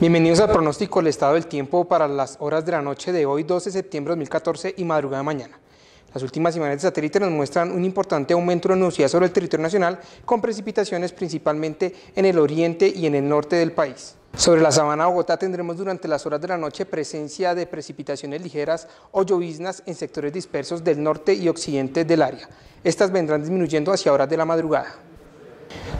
Bienvenidos al pronóstico del estado del tiempo para las horas de la noche de hoy, 12 de septiembre de 2014 y madrugada de mañana. Las últimas imágenes de satélite nos muestran un importante aumento de la nubosidad sobre el territorio nacional, con precipitaciones principalmente en el oriente y en el norte del país. Sobre la sabana Bogotá tendremos durante las horas de la noche presencia de precipitaciones ligeras o lloviznas en sectores dispersos del norte y occidente del área. Estas vendrán disminuyendo hacia horas de la madrugada.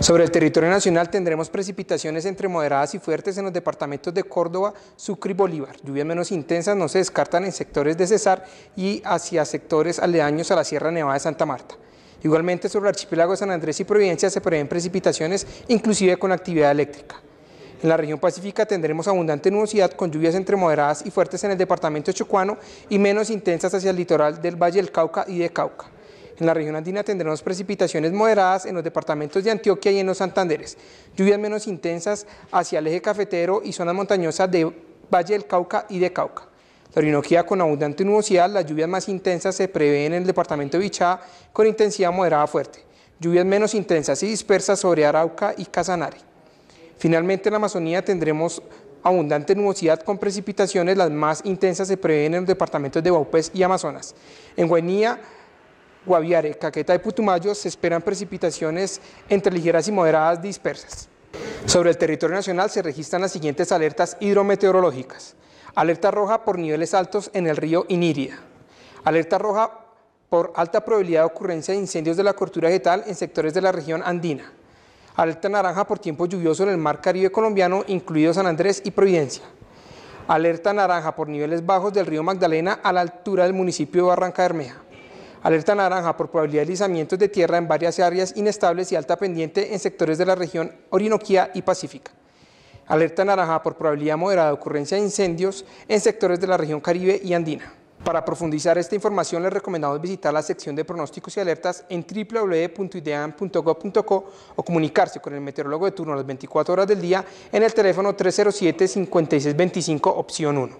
Sobre el territorio nacional tendremos precipitaciones entre moderadas y fuertes en los departamentos de Córdoba, Sucre y Bolívar. Lluvias menos intensas no se descartan en sectores de Cesar y hacia sectores aledaños a la Sierra Nevada de Santa Marta. Igualmente sobre el archipiélago de San Andrés y Providencia se prevén precipitaciones, inclusive con actividad eléctrica. En la región pacífica tendremos abundante nubosidad con lluvias entre moderadas y fuertes en el departamento de Chocuano y menos intensas hacia el litoral del Valle del Cauca y de Cauca. En la región andina tendremos precipitaciones moderadas en los departamentos de Antioquia y en los Santanderes. Lluvias menos intensas hacia el eje cafetero y zonas montañosas de Valle del Cauca y de Cauca. La Orinoquía con abundante nubosidad, las lluvias más intensas se prevén en el departamento de Bichá con intensidad moderada fuerte. Lluvias menos intensas y dispersas sobre Arauca y Casanare. Finalmente en la Amazonía tendremos abundante nubosidad con precipitaciones, las más intensas se prevén en los departamentos de Baupés y Amazonas. En Guainía Guaviare, Caqueta y Putumayo se esperan precipitaciones entre ligeras y moderadas dispersas. Sobre el territorio nacional se registran las siguientes alertas hidrometeorológicas. Alerta roja por niveles altos en el río Iniria. Alerta roja por alta probabilidad de ocurrencia de incendios de la cortura vegetal en sectores de la región andina. Alerta naranja por tiempo lluvioso en el mar Caribe colombiano, incluido San Andrés y Providencia. Alerta naranja por niveles bajos del río Magdalena a la altura del municipio de Barranca Alerta naranja por probabilidad de deslizamientos de tierra en varias áreas inestables y alta pendiente en sectores de la región Orinoquía y Pacífica. Alerta naranja por probabilidad moderada de ocurrencia de incendios en sectores de la región Caribe y Andina. Para profundizar esta información les recomendamos visitar la sección de pronósticos y alertas en www.idean.gov.co o comunicarse con el meteorólogo de turno a las 24 horas del día en el teléfono 307-5625 opción 1.